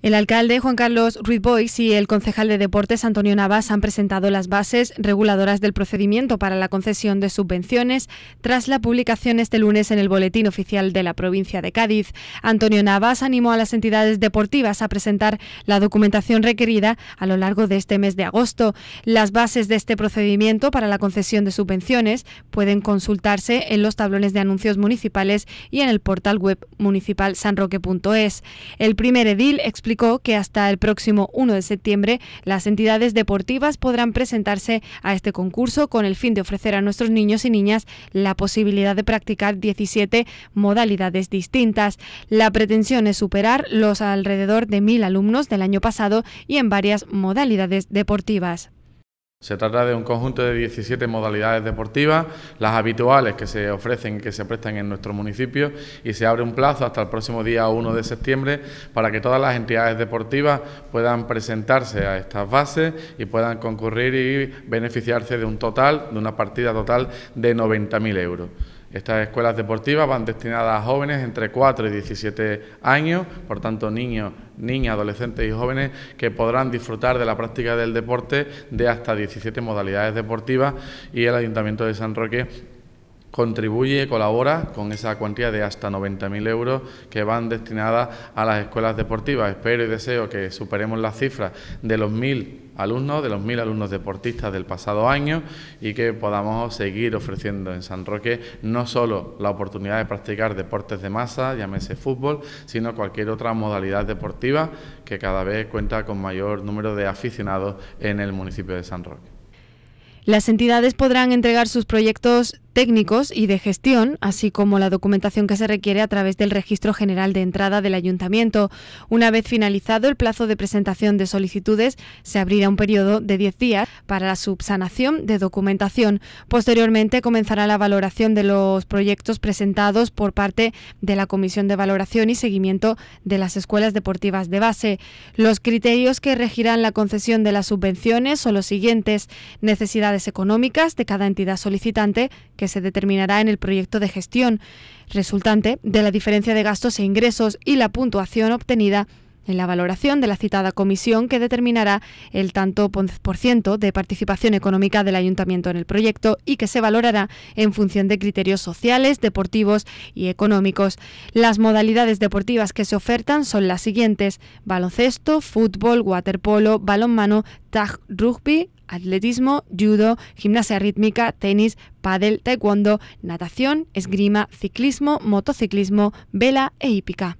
El alcalde Juan Carlos Ruiz Boix y el concejal de Deportes Antonio Navas han presentado las bases reguladoras del procedimiento para la concesión de subvenciones tras la publicación este lunes en el Boletín Oficial de la provincia de Cádiz. Antonio Navas animó a las entidades deportivas a presentar la documentación requerida a lo largo de este mes de agosto. Las bases de este procedimiento para la concesión de subvenciones pueden consultarse en los tablones de anuncios municipales y en el portal web municipal sanroque.es. El primer edil explicó explicó que hasta el próximo 1 de septiembre las entidades deportivas podrán presentarse a este concurso con el fin de ofrecer a nuestros niños y niñas la posibilidad de practicar 17 modalidades distintas. La pretensión es superar los alrededor de 1.000 alumnos del año pasado y en varias modalidades deportivas. Se trata de un conjunto de 17 modalidades deportivas, las habituales que se ofrecen y que se prestan en nuestro municipio y se abre un plazo hasta el próximo día 1 de septiembre para que todas las entidades deportivas puedan presentarse a estas bases y puedan concurrir y beneficiarse de un total, de una partida total de 90.000 euros. Estas escuelas deportivas van destinadas a jóvenes entre 4 y 17 años, por tanto niños, niñas, adolescentes y jóvenes que podrán disfrutar de la práctica del deporte de hasta 17 modalidades deportivas y el Ayuntamiento de San Roque contribuye, colabora con esa cuantía de hasta 90.000 euros que van destinadas a las escuelas deportivas. Espero y deseo que superemos las cifras de los 1.000 alumnos, de los 1.000 alumnos deportistas del pasado año y que podamos seguir ofreciendo en San Roque no solo la oportunidad de practicar deportes de masa, llámese fútbol, sino cualquier otra modalidad deportiva que cada vez cuenta con mayor número de aficionados en el municipio de San Roque. Las entidades podrán entregar sus proyectos técnicos y de gestión, así como la documentación que se requiere a través del Registro General de Entrada del Ayuntamiento. Una vez finalizado el plazo de presentación de solicitudes, se abrirá un periodo de 10 días para la subsanación de documentación. Posteriormente comenzará la valoración de los proyectos presentados por parte de la Comisión de Valoración y Seguimiento de las Escuelas Deportivas de Base. Los criterios que regirán la concesión de las subvenciones son los siguientes. Necesidades económicas de cada entidad solicitante, que se determinará en el proyecto de gestión, resultante de la diferencia de gastos e ingresos y la puntuación obtenida en la valoración de la citada comisión que determinará el tanto por ciento de participación económica del ayuntamiento en el proyecto y que se valorará en función de criterios sociales, deportivos y económicos. Las modalidades deportivas que se ofertan son las siguientes: baloncesto, fútbol, waterpolo, balonmano, tag rugby, atletismo, judo, gimnasia rítmica, tenis, pádel, taekwondo, natación, esgrima, ciclismo, motociclismo, vela e hípica.